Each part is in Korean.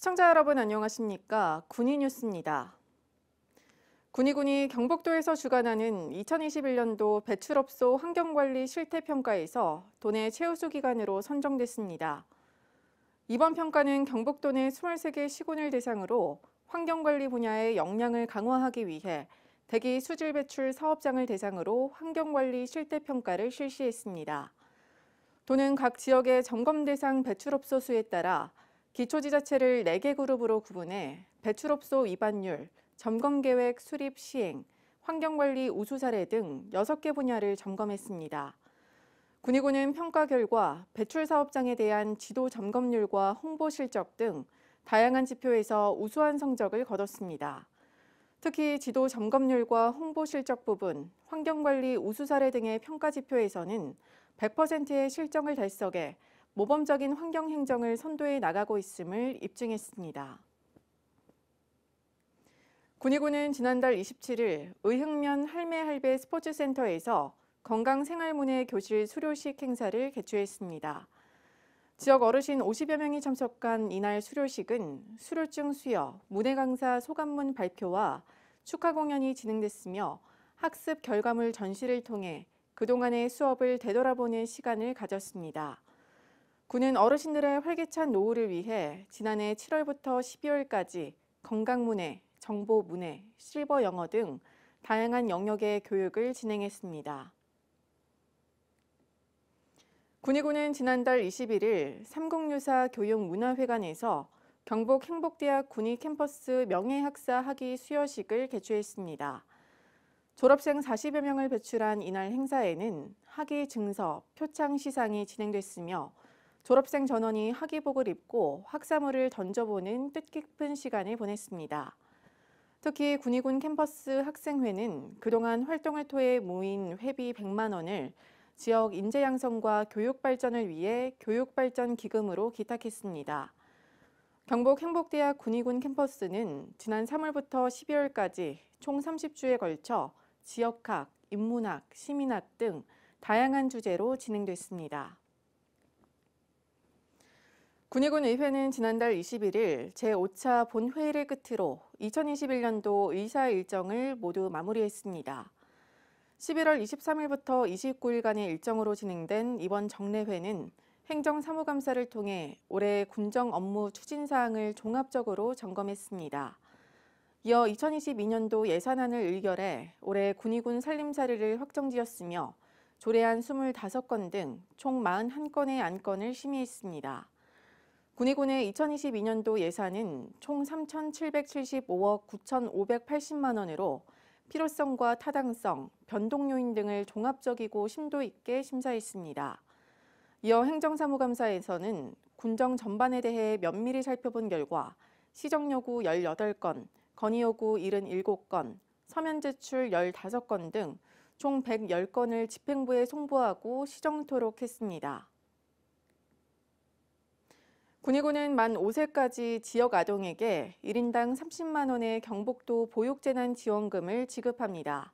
시청자 여러분 안녕하십니까? 군이 뉴스입니다. 군이군이 경북도에서 주관하는 2021년도 배출업소 환경관리 실태평가에서 도내 최우수 기관으로 선정됐습니다. 이번 평가는 경북도 내 23개 시군을 대상으로 환경관리 분야의 역량을 강화하기 위해 대기 수질 배출 사업장을 대상으로 환경관리 실태평가를 실시했습니다. 도는 각 지역의 점검 대상 배출업소 수에 따라 기초지자체를 4개 그룹으로 구분해 배출업소 위반율, 점검계획 수립 시행, 환경관리 우수 사례 등 6개 분야를 점검했습니다. 군의군은 평가 결과 배출 사업장에 대한 지도 점검률과 홍보 실적 등 다양한 지표에서 우수한 성적을 거뒀습니다. 특히 지도 점검률과 홍보 실적 부분, 환경관리 우수 사례 등의 평가 지표에서는 100%의 실정을 달성해 모범적인 환경 행정을 선도해 나가고 있음을 입증했습니다. 군의군은 지난달 27일 의흥면 할매할배 스포츠센터에서 건강생활문의 교실 수료식 행사를 개최했습니다. 지역 어르신 50여 명이 참석한 이날 수료식은 수료증 수여, 문해 강사 소감문 발표와 축하 공연이 진행됐으며 학습 결과물 전시를 통해 그동안의 수업을 되돌아보는 시간을 가졌습니다. 군은 어르신들의 활기찬 노후를 위해 지난해 7월부터 12월까지 건강문해, 정보문해, 실버 영어 등 다양한 영역의 교육을 진행했습니다. 군의군은 지난달 21일 삼국유사 교육문화회관에서 경북 행복대학 군의 캠퍼스 명예학사 학위 수여식을 개최했습니다. 졸업생 40여 명을 배출한 이날 행사에는 학위 증서, 표창 시상이 진행됐으며 졸업생 전원이 학위복을 입고 학사물을 던져보는 뜻깊은 시간을 보냈습니다. 특히 군의군 캠퍼스 학생회는 그동안 활동을 통해 모인 회비 100만 원을 지역 인재 양성과 교육 발전을 위해 교육 발전 기금으로 기탁했습니다. 경북 행복대학 군의군 캠퍼스는 지난 3월부터 12월까지 총 30주에 걸쳐 지역학, 인문학, 시민학 등 다양한 주제로 진행됐습니다. 군의군 의회는 지난달 21일 제5차 본회의를 끝으로 2021년도 의사 일정을 모두 마무리했습니다. 11월 23일부터 29일간의 일정으로 진행된 이번 정례회는 행정사무감사를 통해 올해 군정 업무 추진 사항을 종합적으로 점검했습니다. 이어 2022년도 예산안을 의결해 올해 군의군 살림살이를 확정지었으며 조례안 25건 등 총 41건의 안건을 심의했습니다. 군의군의 2022년도 예산은 총 3,775억 9,580만 원으로 필요성과 타당성, 변동 요인 등을 종합적이고 심도 있게 심사했습니다. 이어 행정사무감사에서는 군정 전반에 대해 면밀히 살펴본 결과 시정 요구 18건, 건의 요구 77건, 서면 제출 15건 등 총 110건을 집행부에 송부하고 시정토록 했습니다. 군의군은 만 5세까지 지역 아동에게 1인당 30만 원의 경복도 보육재난지원금을 지급합니다.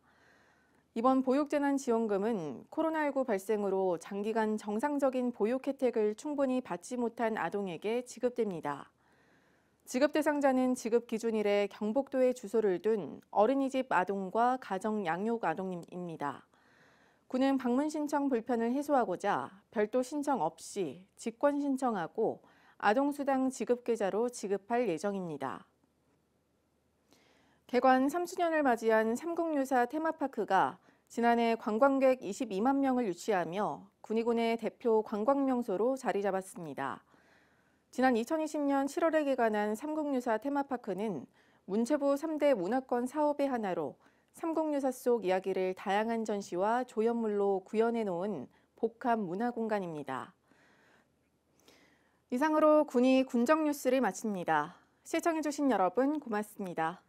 이번 보육재난지원금은 코로나19 발생으로 장기간 정상적인 보육 혜택을 충분히 받지 못한 아동에게 지급됩니다. 지급 대상자는 지급 기준일에 경복도에 주소를 둔 어린이집 아동과 가정 양육 아동입니다. 군은 방문 신청 불편을 해소하고자 별도 신청 없이 직권 신청하고 아동수당 지급계좌로 지급할 예정입니다. 개관 3주년을 맞이한 삼국유사 테마파크가 지난해 관광객 22만 명을 유치하며 군의군의 대표 관광명소로 자리 잡았습니다. 지난 2020년 7월에 개관한 삼국유사 테마파크는 문체부 3대 문화권 사업의 하나로 삼국유사 속 이야기를 다양한 전시와 조형물로 구현해 놓은 복합 문화 공간입니다. 이상으로 군이 군정 뉴스를 마칩니다. 시청해주신 여러분 고맙습니다.